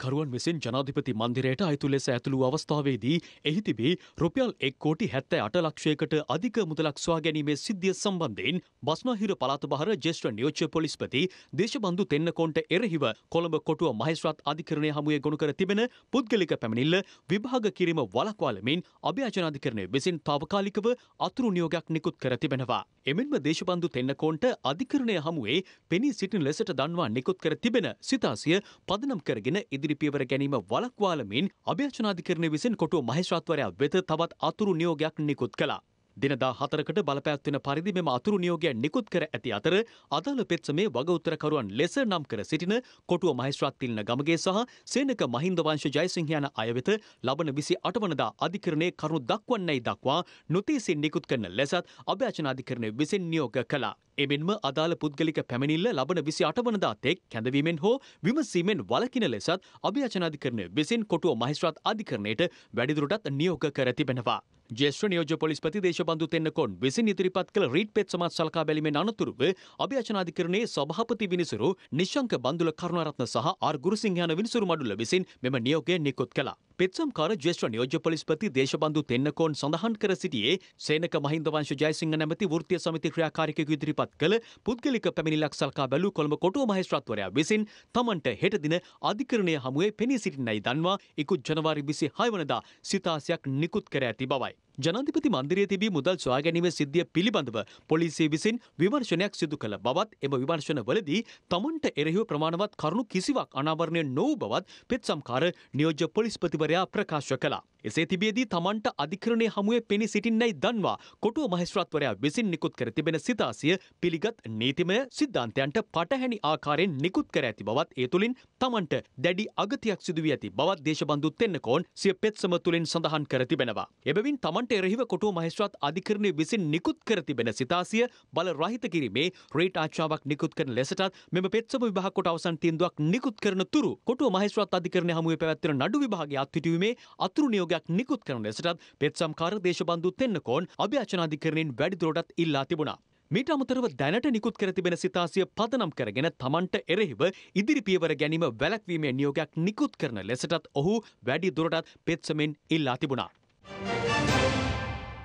කරුවන් විසින් ජනාධිපති මන්දිරයට අයිතු ලෙස ඇතුළු අවස්ථාවේදී එහි තිබී රුපියල් එක් කෝටි හැත්තෑ අට ලක්ෂයකට අධික මුදලක් ස්වා ගැනීමේ සිද්ධිය සම්බන්ධයෙන් බස්නාහිර පළාත බහර ජේෂ්ඨ නියෝජ්‍ය පොලිස්පති දේශබන්දු තෙන්නකොන්ට එරෙහිව කොළඹ කොටුව මහේස්ත්‍රාත් අධිකරණය හමුවේ ගොනු කර තිබෙන පුද්ගලික පැමිණිල්ල විභාග කිරීම වළක්වාලමින් අභය ජනාධිකරණය විසින් තාවකාලිකව අතුරු නියෝගයක් නිකුත් කර තිබෙනවා. එමෙන්ම දේශබන්දු තෙන්නකෝන්ට අධිකරණය හමුවේ පෙනී සිටින ලෙසට දන්වා නිකුත් කර තිබෙන සිතාසිය පදනම් කරගෙන ඉදිරිපියවර ගැනීම වලක්වාලමින් අභ්‍යචනාධිකරණය විසින් කොටුව මහේස්ත්‍රාත්වරයා වෙත තවත් අතුරු නියෝගයක් නිකුත් කළා. දිනදා හතරකට බලපෑත්වෙන පරිදි මෙම අතුරු නියෝගය නිකුත් කර ඇති අතර අදාළ පෙත්සමේ වගඋත්තරකරුවන් ලෙස නම් කර සිටින කොටුව මහේස්ත්‍රාත් තිලන ගමගේ සහ සේනක මහින්ද වංශ ජයසිංහ යන අය වෙත ලබන 28 වනදා අධිකරණයේ කරුණු දක්වන්නයි දක්වා නොතීසින් නිකුත් කරන ලෙසත් අභ්‍යචනාධිකරණය විසින් නියෝග කළා. එමෙන්ම අදාළ පුද්ගලික පැමිණිල්ල ලබන විසි අටවනදා තෙක් කැඳවීමෙන් හෝ විමසීමෙන් වලකින ලෙසත් අභ්‍යාචනාධිකරණය විසින් කොටුව මහිස්ත්‍රාත් අධිකරණයට වැඩිදුරටත් නියෝග කර තිබෙනවා. ජේෂ්ඨ නියෝජ්‍ය පොලිස්පති දේශබන්දු තෙන්නකොන් විසින් ඉදිරිපත් කළ රීඩ් පෙත් සමාජ සලකා බැලීමෙන් අනතුරුව අභ්‍යාචනාධිකරණයේ සභාපති විනිසුරු නිශ්ශංක බන්දුල කරුණාරත්න සහ ආර් ගුරුසිංහ යන විනිසුරු මඩුල්ල විසින් මෙම නියෝගය නිකුත් කළා. පෙත්සම්කාර ජේෂ්ඨ නියෝජ්‍ය පොලිස්පති දේශබන්දු තෙන්නකෝන් සඳහන් කර සිටියේ සේනක මහින්දවංශ ජයසිංහ නැමැති වෘත්තීය සමිති ක්‍රියාකාරිකයෙකු ඉදිරිපත් කළ පුද්ගලික පැමිණිල්ලක් සල්කා බැලූ කොළඹ කොටුව මහේස්ත්‍රාත්වරයා විසින් තමන්ට හෙට දින අධිකරණය හමුවේ පෙනී සිටින්නයි දන්වා ඉකුත් ජනවාරි 26 වනදා සිතාසයක් නිකුත් කර ඇති බවයි. ජනාධිපති මන්දිරයේ තිබී මුදල් සොයාගැනීමේ සිද්ධිය පිළිබඳව පොලිසිය විසින් විමර්ශනයක් සිදු කළ බවත් එම විමර්ශනවලදී තමන්ට එරෙහිව ප්‍රමාණවත් කරුණු කිසිවක් අනාවරණය නොවූ බවත් පෙත් සම්කාර නියෝජ්‍ය පොලිස්පතිවරයා ප්‍රකාශ කළා. එසේ තිබියදී තමන්ට අධිකරණය හමුවේ පෙනී සිටින්නයි දන්වා කොටුව මහේස්ත්‍රාත්වරයා විසින් නිකුත් කර තිබෙන සිතාසිය පිළිගත් නීතිමය සිද්ධාන්තයන්ට පටහැනි ආකාරයෙන් නිකුත් කර ඇති බවත් ඒ තුළින් තමන්ට දැඩි අගතියක් සිදුවී ඇති බවත් දේශබන්දු තෙන්නකෝන් සිය පෙත්සම තුළින් සඳහන් කර තිබෙනවා. එබැවින් තමන් තමන්ට එරෙහිව කොටුව මහේස්ත්‍රාත් අධිකරණය විසින් නිකුත් කර තිබෙන සිතාසිය බල රහිත කිරීමේ රේට් ආරක්ෂාවක් නිකුත් කරන ලෙසටත් මෙම පෙත්සම විභාග කොට අවසන් තීන්දුවක් නිකුත් කරන තුරු කොටුව මහේස්ත්‍රාත් අධිකරණය හමුවේ පැවැත්වෙන නඩු විභාගයේ අත්විටීමේ අතුරු නියෝගයක් නිකුත් කරන ලෙසටත් පෙත්සම්කාර දේශබන්දු තෙන්නකෝන් අභ්‍යාචනාධිකරණයෙන් වැඩිදුරටත් ඉල්ලා තිබුණා. මීට අමතරව දැනට නිකුත් කර තිබෙන සිතාසිය පදනම් කරගෙන තමන්ට එරෙහිව ඉදිරි පියවර ගැනීම වැළැක්වීමේ නියෝගයක් නිකුත් කරන ලෙසටත් ඔහු වැඩි දුරටත් පෙත්සමෙන් ඉල්ලා තිබුණා.